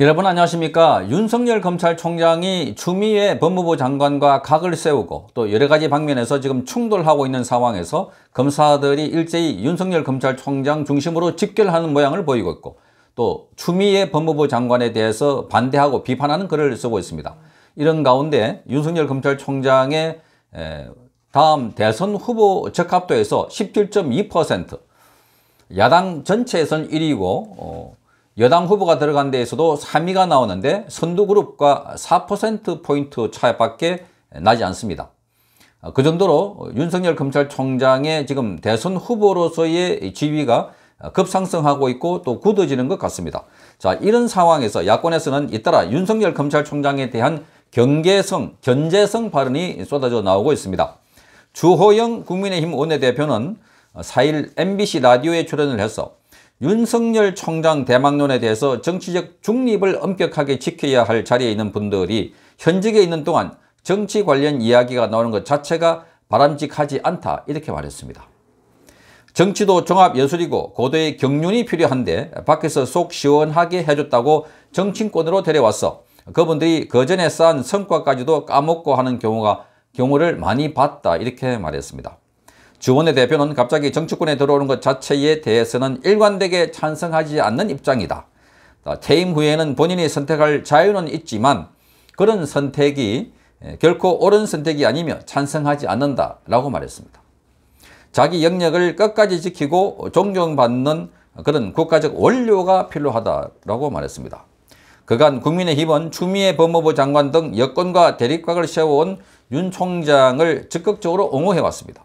여러분 안녕하십니까 윤석열 검찰총장이 추미애 법무부 장관과 각을 세우고 또 여러 가지 방면에서 지금 충돌하고 있는 상황에서 검사들이 일제히 윤석열 검찰총장 중심으로 집결하는 모양을 보이고 있고 또 추미애 법무부 장관에 대해서 반대하고 비판하는 글을 쓰고 있습니다 이런 가운데 윤석열 검찰총장의 다음 대선 후보 적합도에서 17.2% 야당 전체에선 1위고 여당 후보가 들어간 데에서도 3위가 나오는데 선두그룹과 4%포인트 차이밖에 나지 않습니다. 그 정도로 윤석열 검찰총장의 지금 대선 후보로서의 지위가 급상승하고 있고 또 굳어지는 것 같습니다. 자 이런 상황에서 야권에서는 잇따라 윤석열 검찰총장에 대한 경계성, 견제성 발언이 쏟아져 나오고 있습니다. 주호영 국민의힘 원내대표는 4일 MBC 라디오에 출연을 해서 윤석열 총장 대망론에 대해서 정치적 중립을 엄격하게 지켜야 할 자리에 있는 분들이 현직에 있는 동안 정치 관련 이야기가 나오는 것 자체가 바람직하지 않다 이렇게 말했습니다. 정치도 종합예술이고 고도의 경륜이 필요한데 밖에서 속 시원하게 해줬다고 정치권으로 데려왔어 그분들이 그전에 쌓은 성과까지도 까먹고 하는 경우가 경우를 많이 봤다 이렇게 말했습니다. 주원의 대표는 갑자기 정치권에 들어오는 것 자체에 대해서는 일관되게 찬성하지 않는 입장이다. 퇴임 후에는 본인이 선택할 자유는 있지만 그런 선택이 예, 결코 옳은 선택이 아니며 찬성하지 않는다라고 말했습니다. 자기 영역을 끝까지 지키고 존경받는 그런 국가적 원료가 필요하다라고 말했습니다. 그간 국민의힘은 추미애 법무부 장관 등 여권과 대립각을 세워온 윤 총장을 적극적으로 옹호해왔습니다.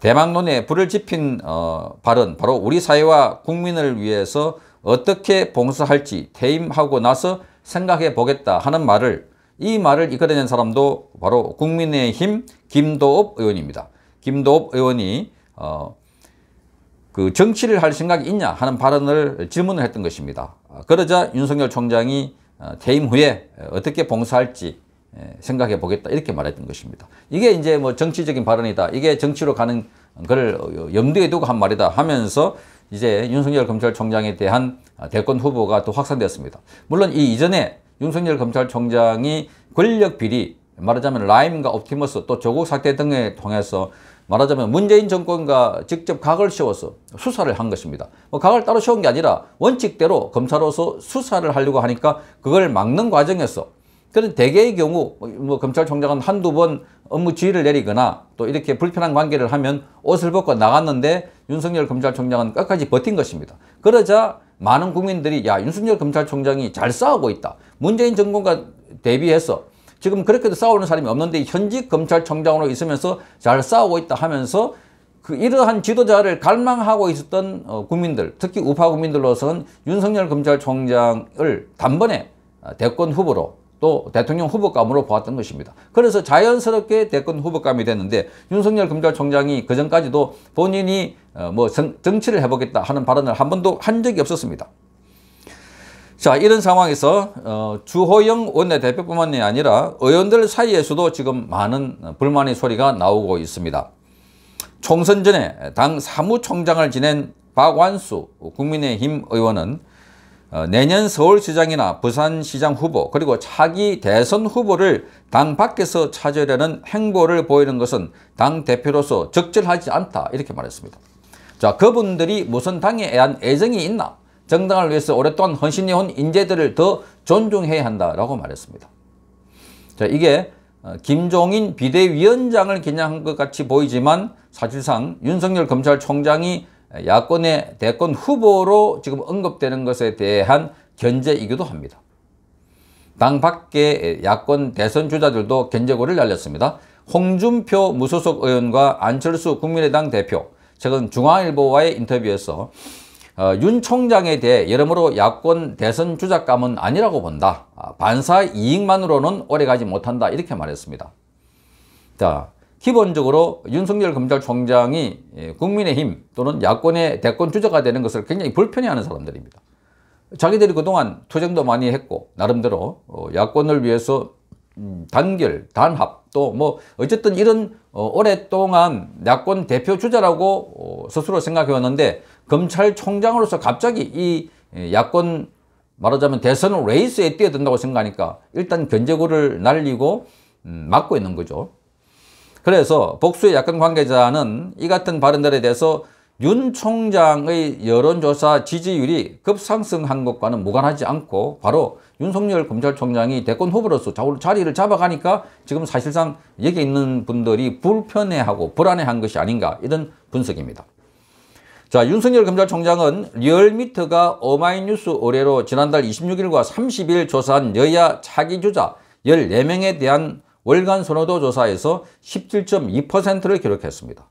대망론에 불을 지핀 어, 발언 바로 우리 사회와 국민을 위해서 어떻게 봉사할지 퇴임하고 나서 생각해 보겠다 하는 말을 이 말을 이끌어낸 사람도 바로 국민의힘 김도읍 의원입니다. 김도읍 의원이 어, 그 정치를 할 생각이 있냐 하는 발언을 질문을 했던 것입니다. 그러자 윤석열 총장이 어, 퇴임 후에 어떻게 봉사할지 예, 생각해 보겠다 이렇게 말했던 것입니다. 이게 이제 뭐 정치적인 발언이다. 이게 정치로 가는 걸 염두에 두고 한 말이다 하면서 이제 윤석열 검찰총장에 대한 대권 후보가 또 확산되었습니다. 물론 이 이전에 윤석열 검찰총장이 권력 비리 말하자면 라임과 옵티머스 또 조국 사태 등에 통해서 말하자면 문재인 정권과 직접 각을 씌워서 수사를 한 것입니다. 뭐 각을 따로 씌운 게 아니라 원칙대로 검찰로서 수사를 하려고 하니까 그걸 막는 과정에서 그런 대개의 경우 뭐 검찰총장은 한두 번 업무 지휘를 내리거나 또 이렇게 불편한 관계를 하면 옷을 벗고 나갔는데 윤석열 검찰총장은 끝까지 버틴 것입니다. 그러자 많은 국민들이 야 윤석열 검찰총장이 잘 싸우고 있다. 문재인 정권과 대비해서 지금 그렇게도 싸우는 사람이 없는데 현직 검찰총장으로 있으면서 잘 싸우고 있다 하면서 그 이러한 지도자를 갈망하고 있었던 어, 국민들 특히 우파 국민들로서는 윤석열 검찰총장을 단번에 어, 대권 후보로 또 대통령 후보감으로 보았던 것입니다. 그래서 자연스럽게 대권 후보감이 됐는데 윤석열 검찰총장이 그전까지도 본인이 어, 뭐 정치를 해보겠다 하는 발언을 한 번도 한 적이 없었습니다. 자 이런 상황에서 어, 주호영 원내대표뿐만이 아니라 의원들 사이에서도 지금 많은 불만의 소리가 나오고 있습니다. 총선 전에 당 사무총장을 지낸 박완수 국민의힘 의원은 어, 내년 서울시장이나 부산시장 후보 그리고 차기 대선 후보를 당 밖에서 찾으려는 행보를 보이는 것은 당 대표로서 적절하지 않다 이렇게 말했습니다. 자 그분들이 무슨 당에 대한 애정이 있나 정당을 위해서 오랫동안 헌신해온 인재들을 더 존중해야 한다라고 말했습니다. 자 이게 어, 김종인 비대위원장을 겨냥한 것 같이 보이지만 사실상 윤석열 검찰총장이 야권의 대권 후보로 지금 언급되는 것에 대한 견제이기도 합니다. 당 밖의 야권 대선 주자들도 견제고를 날렸습니다. 홍준표 무소속 의원과 안철수 국민의당 대표 최근 중앙일보와의 인터뷰에서 어, 윤 총장에 대해 여러모로 야권 대선 주작감은 아니라고 본다. 아, 반사 이익만으로는 오래가지 못한다. 이렇게 말했습니다. 자, 기본적으로 윤석열 검찰총장이 예, 국민의힘 또는 야권의 대권 주자가 되는 것을 굉장히 불편해하는 사람들입니다. 자기들이 그동안 투쟁도 많이 했고 나름대로 어, 야권을 위해서 음, 단결, 단합 또 뭐 어쨌든 이런 어, 오랫동안 야권 대표 주자라고 어, 스스로 생각해왔는데 검찰총장으로서 갑자기 이 예, 야권 말하자면 대선 레이스에 뛰어든다고 생각하니까 일단 견제구를 날리고 음, 막고 있는 거죠. 그래서 복수의 야권 관계자는 이 같은 발언들에 대해서 윤 총장의 여론조사 지지율이 급상승한 것과는 무관하지 않고 바로 윤석열 검찰총장이 대권 후보로서 자리를 잡아가니까 지금 사실상 여기 있는 분들이 불편해하고 불안해한 것이 아닌가 이런 분석입니다. 자 윤석열 검찰총장은 리얼미터가 어마이뉴스 올해로 지난달 26일과 30일 조사한 여야 차기주자 14명에 대한 월간 선호도 조사에서 17.2%를 기록했습니다.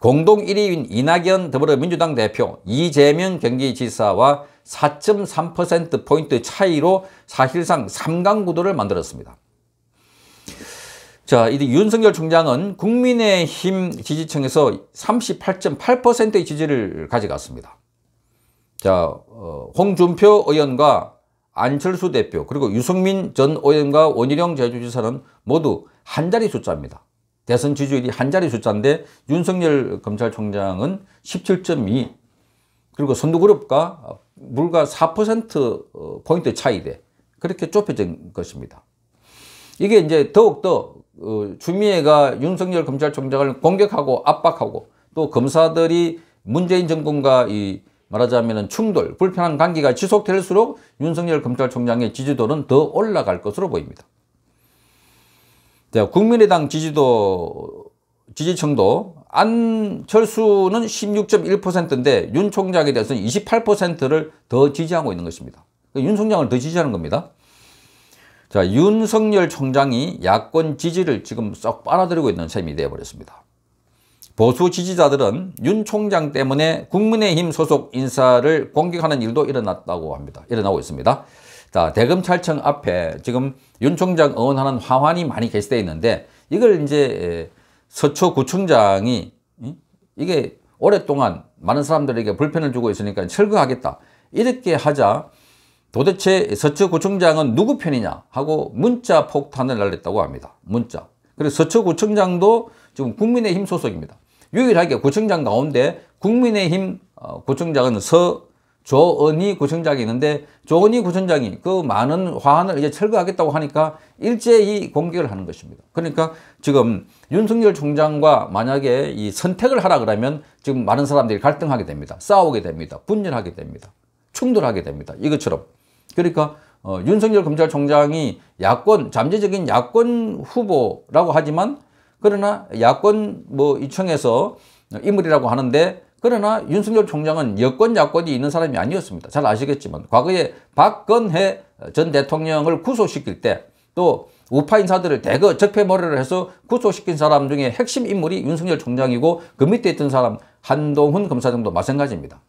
공동 1위인 이낙연 더불어민주당 대표 이재명 경기지사와 4.3%포인트 차이로 사실상 3강 구도를 만들었습니다. 자, 이 윤석열 총장은 국민의힘 지지층에서 38.8%의 지지를 가져갔습니다. 자, 어, 홍준표 의원과 안철수 대표 그리고 유승민 전 의원과 원희룡 제주지사는 모두 한 자리 숫자입니다. 대선 지지율이 한 자리 숫자인데 윤석열 검찰총장은 17.2 그리고 선두그룹과 물가 4%포인트 어, 차이돼 그렇게 좁혀진 것입니다. 이게 이제 더욱더 주미애가 어, 윤석열 검찰총장을 공격하고 압박하고 또 검사들이 문재인 정권과 이 말하자면 충돌, 불편한 관계가 지속될수록 윤석열 검찰총장의 지지도는 더 올라갈 것으로 보입니다. 국민의당 지지도, 지지층도 안철수는 16.1%인데 윤 총장에 대해서는 28%를 더 지지하고 있는 것입니다. 그러니까 윤 총장을 더 지지하는 겁니다. 자, 윤석열 총장이 야권 지지를 지금 쏙 빨아들이고 있는 셈이 되어버렸습니다. 보수 지지자들은 윤 총장 때문에 국민의힘 소속 인사를 공격하는 일도 일어났다고 합니다. 일어나고 있습니다. 자, 대검찰청 앞에 지금 윤 총장 응원하는 화환이 많이 게시되어 있는데 이걸 이제 서초구청장이 이게 오랫동안 많은 사람들에게 불편을 주고 있으니까 철거하겠다. 이렇게 하자 도대체 서초구청장은 누구 편이냐 하고 문자 폭탄을 날렸다고 합니다. 문자. 그리고 서초구청장도 지금 국민의힘 소속입니다. 유일하게 구청장 가운데 국민의힘 어, 구청장은 서조은희 구청장이 있는데 조은희 구청장이 그 많은 화환을 이제 철거하겠다고 하니까 일제히 공격을 하는 것입니다. 그러니까 지금 윤석열 총장과 만약에 이 선택을 하라 그러면 지금 많은 사람들이 갈등하게 됩니다. 싸우게 됩니다. 분열하게 됩니다. 충돌하게 됩니다. 이것처럼. 그러니까 어, 윤석열 검찰총장이 야권 잠재적인 야권 후보라고 하지만 그러나 야권 뭐 이청에서 인물이라고 하는데 그러나 윤석열 총장은 여권 야권이 있는 사람이 아니었습니다. 잘 아시겠지만 과거에 박건혜 전 대통령을 구속시킬 때 또 우파 인사들을 대거 적폐머리를 해서 구속시킨 사람 중에 핵심 인물이 윤석열 총장이고 그 밑에 있던 사람 한동훈 검사장도 마찬가지입니다.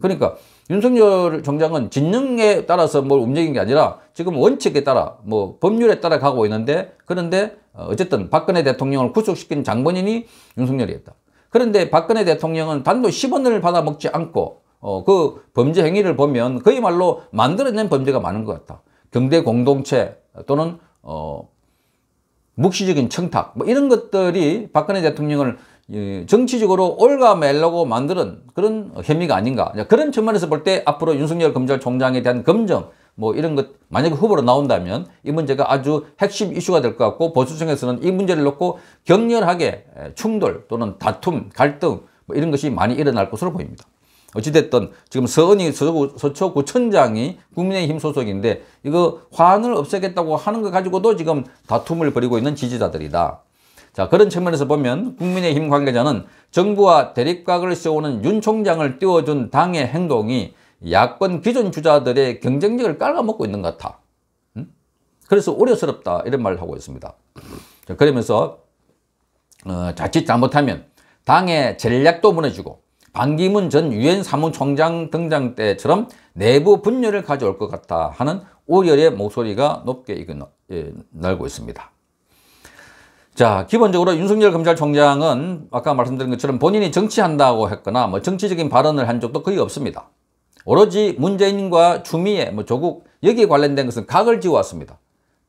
그러니까 윤석열 총장은 진영에 따라서 뭘 움직인 게 아니라 지금 원칙에 따라 뭐 법률에 따라 가고 있는데 그런데 어, 어쨌든 박근혜 대통령을 구속시킨 장본인이 윤석열이었다. 그런데 박근혜 대통령은 단돈 10원을 받아 먹지 않고 어, 그 범죄 행위를 보면 그야말로 만들어낸 범죄가 많은 것 같다. 경제 공동체 또는 어, 묵시적인 청탁 뭐 이런 것들이 박근혜 대통령을 정치적으로 올가매려고 만드는 그런 어, 혐의가 아닌가 그러니까 그런 측면에서 볼 때 앞으로 윤석열 검찰총장에 대한 검증 뭐 이런 것 만약에 후보로 나온다면 이 문제가 아주 핵심 이슈가 될 것 같고 보수층에서는 이 문제를 놓고 격렬하게 충돌 또는 다툼, 갈등 뭐 이런 것이 많이 일어날 것으로 보입니다. 어찌됐든 지금 서은이 서초구청장이 국민의힘 소속인데 이거 화환을 없애겠다고 하는 것 가지고도 지금 다툼을 벌이고 있는 지지자들이다. 자 그런 측면에서 보면 국민의힘 관계자는 정부와 대립각을 세우는 윤 총장을 띄워준 당의 행동이 야권 기존 주자들의 경쟁력을 깔아먹고 있는 것 같아. 그래서 우려스럽다 이런 말을 하고 있습니다. 그러면서 어, 자칫 잘못하면 당의 전략도 무너지고 반기문 전 유엔 사무총장 등장 때처럼 내부 분열을 가져올 것 같다 하는 우려의 목소리가 높게 예, 날고 있습니다. 자, 기본적으로 윤석열 검찰총장은 아까 말씀드린 것처럼 본인이 정치한다고 했거나 뭐 정치적인 발언을 한 적도 거의 없습니다. 오로지 문재인과 추미애, 뭐 조국 여기에 관련된 것은 각을 지어왔습니다.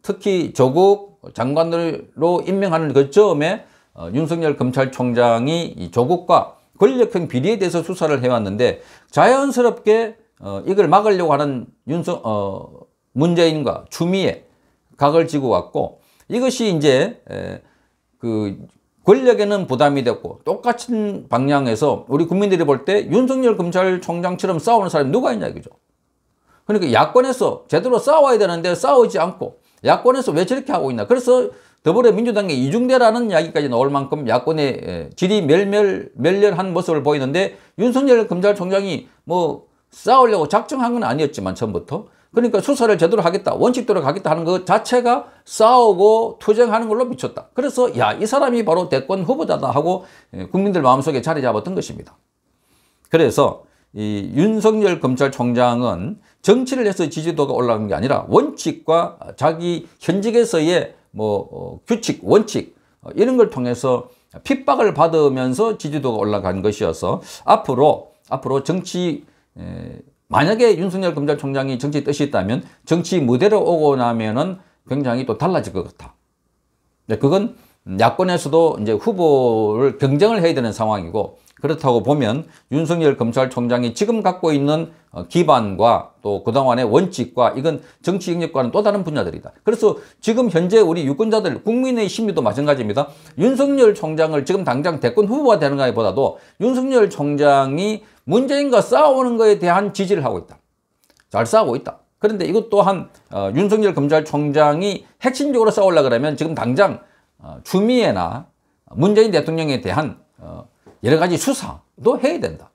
특히 조국 장관으로 임명하는 그 점에 어, 윤석열 검찰총장이 이 조국과 권력형 비리에 대해서 수사를 해왔는데 자연스럽게 어, 이걸 막으려고 하는 윤석 어, 문재인과 추미애 각을 지고 왔고 이것이 이제 그 권력에는 부담이 됐고 똑같은 방향에서 우리 국민들이 볼 때 윤석열 검찰총장처럼 싸우는 사람이 누가 있냐 이거죠. 그러니까 야권에서 제대로 싸워야 되는데 싸우지 않고 야권에서 왜 저렇게 하고 있나. 그래서 더불어민주당의 이중대라는 이야기까지 나올 만큼 야권의 예, 질이 멸멸 멸렬한 모습을 보이는데 윤석열 검찰총장이 뭐 싸우려고 작정한 건 아니었지만 처음부터 그러니까 수사를 제대로 하겠다 원칙대로 가겠다 하는 것 자체가 싸우고 투쟁하는 걸로 미쳤다 그래서 야 이 사람이 바로 대권 후보자다 하고 예, 국민들 마음속에 자리 잡았던 것입니다 그래서 이 윤석열 검찰총장은 정치를 해서 지지도가 올라간 게 아니라 원칙과 자기 현직에서의 뭐 어, 규칙 원칙 어, 이런 걸 통해서 핍박을 받으면서 지지도가 올라간 것이어서 앞으로 앞으로 정치 예, 만약에 윤석열 검찰총장이 정치 뜻이 있다면 정치 무대로 오고 나면은 굉장히 또 달라질 것 같아. 네, 그건 야권에서도 이제 후보를 경쟁을 해야 되는 상황이고 그렇다고 보면 윤석열 검찰총장이 지금 갖고 있는 어, 기반과 또 그동안의 원칙과 이건 정치 영역과는 또 다른 분야들이다. 그래서 지금 현재 우리 유권자들 국민의 심리도 마찬가지입니다. 윤석열 총장을 지금 당장 대권 후보가 되는 것보다도 윤석열 총장이 문재인과 싸우는 것에 대한 지지를 하고 있다. 잘 싸우고 있다. 그런데 이것 또한 어, 윤석열 검찰총장이 핵심적으로 싸우려 그러면 지금 당장 어, 추미애나 문재인 대통령에 대한 어, 여러 가지 수사도 해야 된다.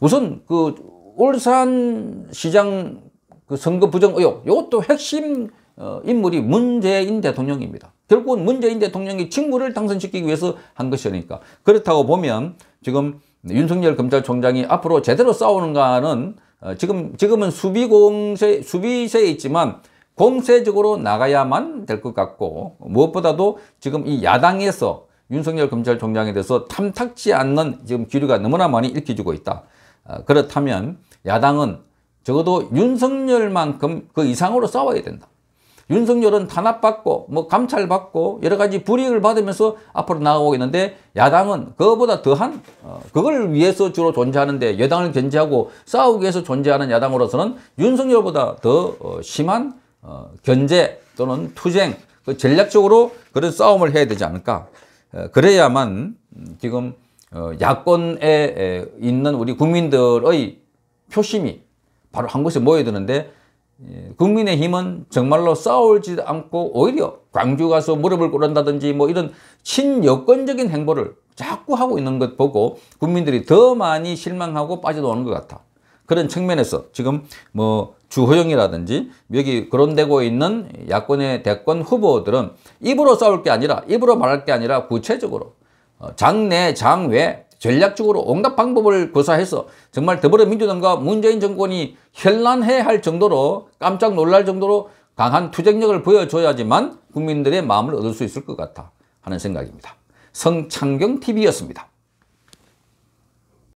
우선 그 울산시장 그 선거 부정 의혹 이것도 핵심 어, 인물이 문재인 대통령입니다. 결국은 문재인 대통령이 친구를 당선시키기 위해서 한 것이니까 그렇다고 보면 지금 네, 윤석열 검찰총장이 앞으로 제대로 싸우는가는 어, 지금 지금은 수비 공세 수비세에 있지만 공세적으로 나가야만 될 것 같고 무엇보다도 지금 이 야당에서 윤석열 검찰총장에 대해서 탐탁지 않는 지금 기류가 너무나 많이 일으켜지고 있다. 어, 그렇다면 야당은 적어도 윤석열만큼 그 이상으로 싸워야 된다. 윤석열은 탄압받고 뭐 감찰받고 여러 가지 불이익을 받으면서 앞으로 나가고 있는데 야당은 그거보다 더한 어, 그걸 위해서 주로 존재하는데 여당을 견제하고 싸우기 위해서 존재하는 야당으로서는 윤석열보다 더 어, 심한 어, 견제 또는 투쟁 그 전략적으로 그런 싸움을 해야 되지 않을까 어, 그래야만 음, 지금 어, 야권에 있는 우리 국민들의 표심이 바로 한 곳에 모여드는데 예, 국민의힘은 정말로 싸울지도 않고 오히려 광주 가서 무릎을 꿇는다든지 뭐 이런 친여건적인 행보를 자꾸 하고 있는 것 보고 국민들이 더 많이 실망하고 빠져나오는 것 같아. 그런 측면에서 지금 뭐 주호영이라든지 여기 거론되고 있는 야권의 대권 후보들은 입으로 싸울 게 아니라 입으로 말할 게 아니라 구체적으로 어, 장내 장외 전략적으로 온갖 방법을 고사해서 정말 더불어민주당과 문재인 정권이 현란해야 할 정도로 깜짝 놀랄 정도로 강한 투쟁력을 보여줘야지만 국민들의 마음을 얻을 수 있을 것 같아 하는 생각입니다. 성창경TV였습니다.